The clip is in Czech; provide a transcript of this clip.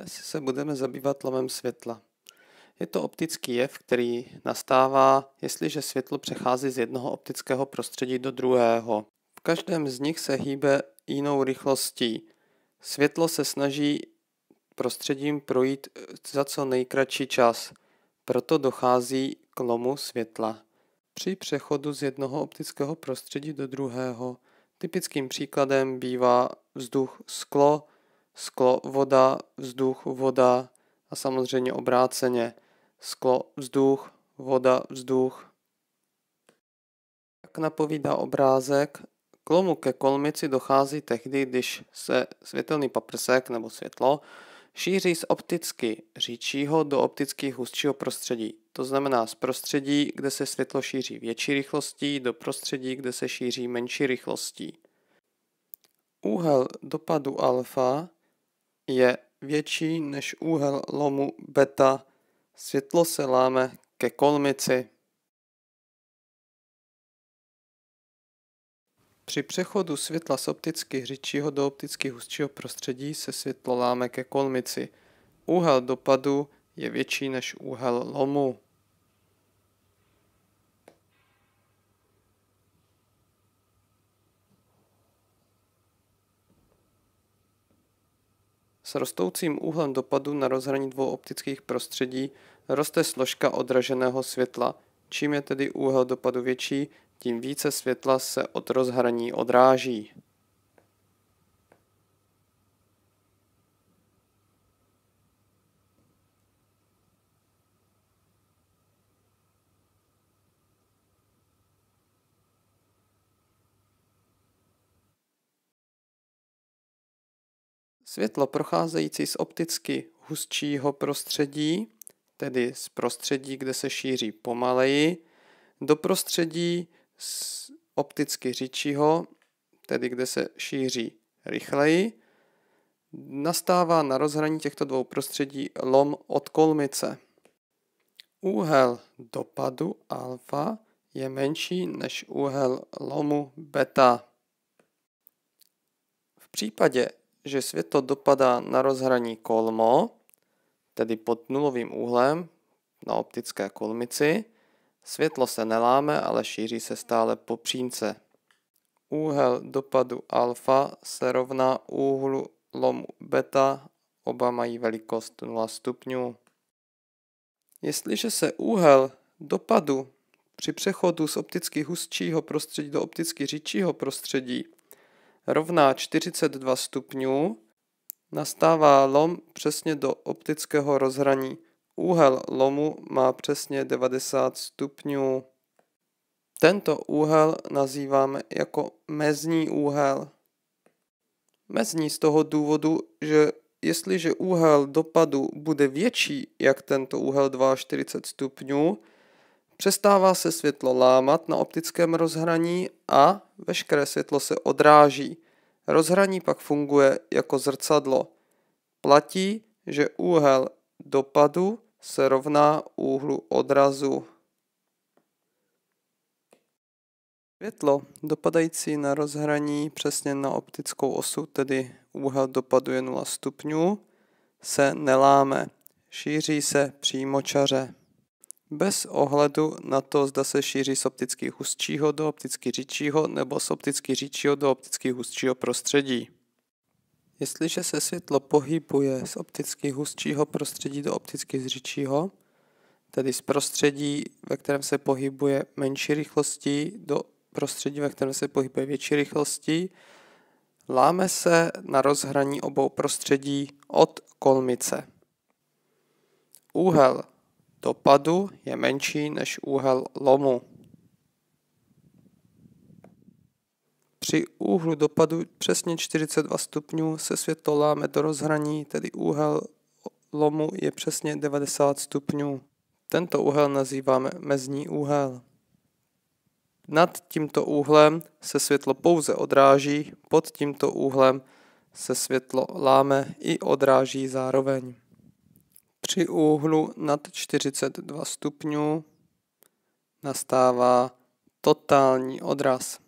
Dnes se budeme zabývat lomem světla. Je to optický jev, který nastává, jestliže světlo přechází z jednoho optického prostředí do druhého. V každém z nich se hýbe jinou rychlostí. Světlo se snaží prostředím projít za co nejkratší čas, proto dochází k lomu světla. Při přechodu z jednoho optického prostředí do druhého typickým příkladem bývá vzduch, sklo, sklo, voda, vzduch, voda a samozřejmě obráceně sklo, vzduch, voda, vzduch. Jak napovídá obrázek, k lomu ke kolmici dochází tehdy, když se světelný paprsek nebo světlo šíří z opticky říčího do opticky hustšího prostředí. To znamená z prostředí, kde se světlo šíří větší rychlostí, do prostředí, kde se šíří menší rychlostí. Úhel dopadu alfa je větší než úhel lomu beta, světlo se láme ke kolmici. Při přechodu světla z opticky hřičího do opticky hustšího prostředí se světlo láme ke kolmici. Úhel dopadu je větší než úhel lomu. S rostoucím úhlem dopadu na rozhraní dvou optických prostředí roste složka odraženého světla. Čím je tedy úhel dopadu větší, tím více světla se od rozhraní odráží. Světlo procházející z opticky hustšího prostředí, tedy z prostředí, kde se šíří pomaleji, do prostředí z opticky řidšího, tedy kde se šíří rychleji, nastává na rozhraní těchto dvou prostředí lom od kolmice. Úhel dopadu alfa je menší než úhel lomu beta. V případě že světlo dopadá na rozhraní kolmo, tedy pod nulovým úhlem na optické kolmici. Světlo se neláme, ale šíří se stále po přínce. Úhel dopadu alfa se rovná úhlu lomu beta, oba mají velikost 0 stupňů. Jestliže se úhel dopadu při přechodu z opticky hustšího prostředí do opticky řidšího prostředí rovná 42 stupňů, nastává lom přesně do optického rozhraní. Úhel lomu má přesně 90 stupňů. Tento úhel nazýváme jako mezní úhel. Mezní z toho důvodu, že jestliže úhel dopadu bude větší jak tento úhel 42 stupňů, Přestává se světlo lámat na optickém rozhraní a veškeré světlo se odráží. Rozhraní pak funguje jako zrcadlo. Platí, že úhel dopadu se rovná úhlu odrazu. Světlo dopadající na rozhraní přesně na optickou osu, tedy úhel dopadu je 0 stupňů, se neláme, šíří se přímočaře bez ohledu na to, zda se šíří z opticky hustšího do opticky řidšího nebo z opticky řidšího do opticky hustšího prostředí. Jestliže se světlo pohybuje z opticky hustšího prostředí do opticky řidšího, tedy z prostředí, ve kterém se pohybuje menší rychlostí, do prostředí, ve kterém se pohybuje větší rychlostí, láme se na rozhraní obou prostředí od kolmice. Úhel dopadu je menší než úhel lomu. Při úhlu dopadu přesně 42 stupňů se světlo láme do rozhraní, tedy úhel lomu je přesně 90 stupňů. Tento úhel nazýváme mezní úhel. Nad tímto úhlem se světlo pouze odráží, pod tímto úhlem se světlo láme i odráží zároveň. Při úhlu nad 42 stupňů nastává totální odraz.